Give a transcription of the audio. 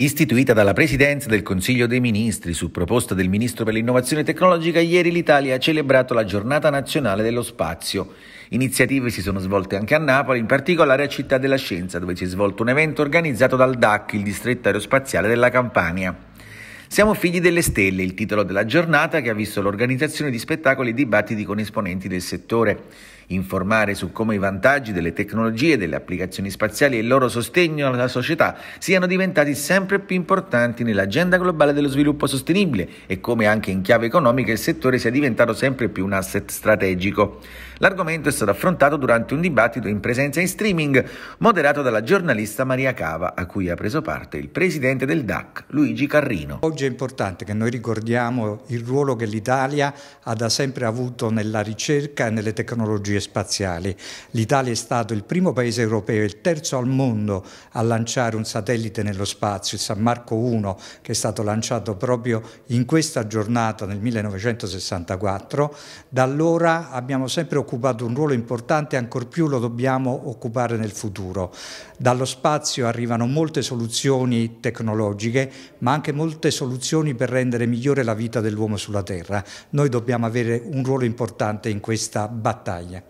Istituita dalla Presidenza del Consiglio dei Ministri su proposta del Ministro per l'Innovazione Tecnologica, ieri l'Italia ha celebrato la Giornata Nazionale dello Spazio. Iniziative si sono svolte anche a Napoli, in particolare a Città della Scienza, dove si è svolto un evento organizzato dal DAC, il distretto aerospaziale della Campania. Siamo figli delle stelle, il titolo della giornata che ha visto l'organizzazione di spettacoli e dibattiti con esponenti del settore informare su come i vantaggi delle tecnologie, delle applicazioni spaziali e il loro sostegno alla società siano diventati sempre più importanti nell'agenda globale dello sviluppo sostenibile e come anche in chiave economica il settore sia diventato sempre più un asset strategico. L'argomento è stato affrontato durante un dibattito in presenza in streaming moderato dalla giornalista Maria Cava, a cui ha preso parte il presidente del DAC, Luigi Carrino. Oggi è importante che noi ricordiamo il ruolo che l'Italia ha da sempre avuto nella ricerca e nelle tecnologie e spaziali. L'Italia è stato il primo paese europeo e il terzo al mondo a lanciare un satellite nello spazio, il San Marco 1, che è stato lanciato proprio in questa giornata nel 1964. Da allora abbiamo sempre occupato un ruolo importante e ancor più lo dobbiamo occupare nel futuro. Dallo spazio arrivano molte soluzioni tecnologiche, ma anche molte soluzioni per rendere migliore la vita dell'uomo sulla Terra. Noi dobbiamo avere un ruolo importante in questa battaglia.